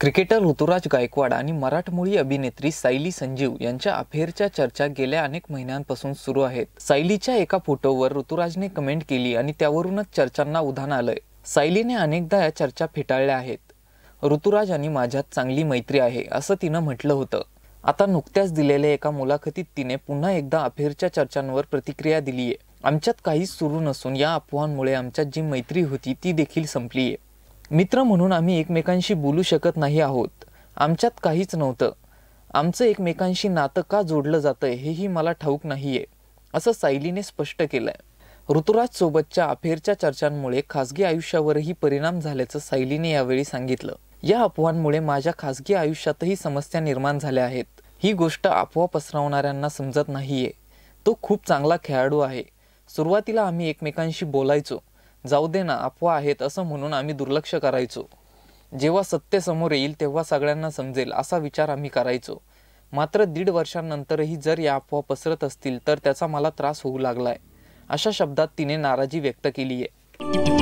cricketer Ruturaj Gaikwad आणि मराठमोळी अभिनेत्री सायली संजीव यांच्या अफेअरच्या चर्चा गेल्या अनेक महिन्यांपासून सुरू आहेत सायलीच्या एका फोटोवर ऋतुराजने कमेंट केली आणि त्यावरूनच चर्चांना उधाण आलंय सायलीने अनेकदा या चर्चा फेटाळल्या आहेत ऋतुराज आणि माझ्यात चांगली मैत्री आहे असं तिनं म्हटलं होतं आता नुकत्याच दिलेल्या एका मुलाखतीत तिने पुन्हा एकदा अफेअरच्या चर्चांवर प्रतिक्रिया दिलीये आमच्यात काहीच सुरू नसून या अफवांमुळे आमच्यात जी मैत्री होती ती देखील संपलीये मित्र म्हणून आम्ही एकमेकांशी बोलू शकत नाही आहोत आमच्यात काहीच नव्हतं आमचं एकमेकांशी नातं का जोडलं जातं हेही मला ठाऊक नाहीये असं सायलीने स्पष्ट केलं आहे सोबतच्या अफेरच्या चर्चांमुळे खासगी आयुष्यावरही परिणाम झाल्याचं सायलीने यावेळी सांगितलं या अफवांमुळे माझ्या खासगी आयुष्यातही समस्या निर्माण झाल्या आहेत ही गोष्ट अफवा पसरवणाऱ्यांना समजत नाहीये तो खूप चांगला खेळाडू आहे सुरुवातीला आम्ही एकमेकांशी बोलायचो जाऊ दे ना अफवा आहेत असं म्हणून आम्ही दुर्लक्ष करायचो जेव्हा सत्य समोर येईल तेव्हा सगळ्यांना समजेल असा विचार आम्ही करायचो मात्र दीड वर्षांनंतरही जर या अफवा पसरत असतील तर त्याचा मला त्रास होऊ लागलाय अशा शब्दात तिने नाराजी व्यक्त केली आहे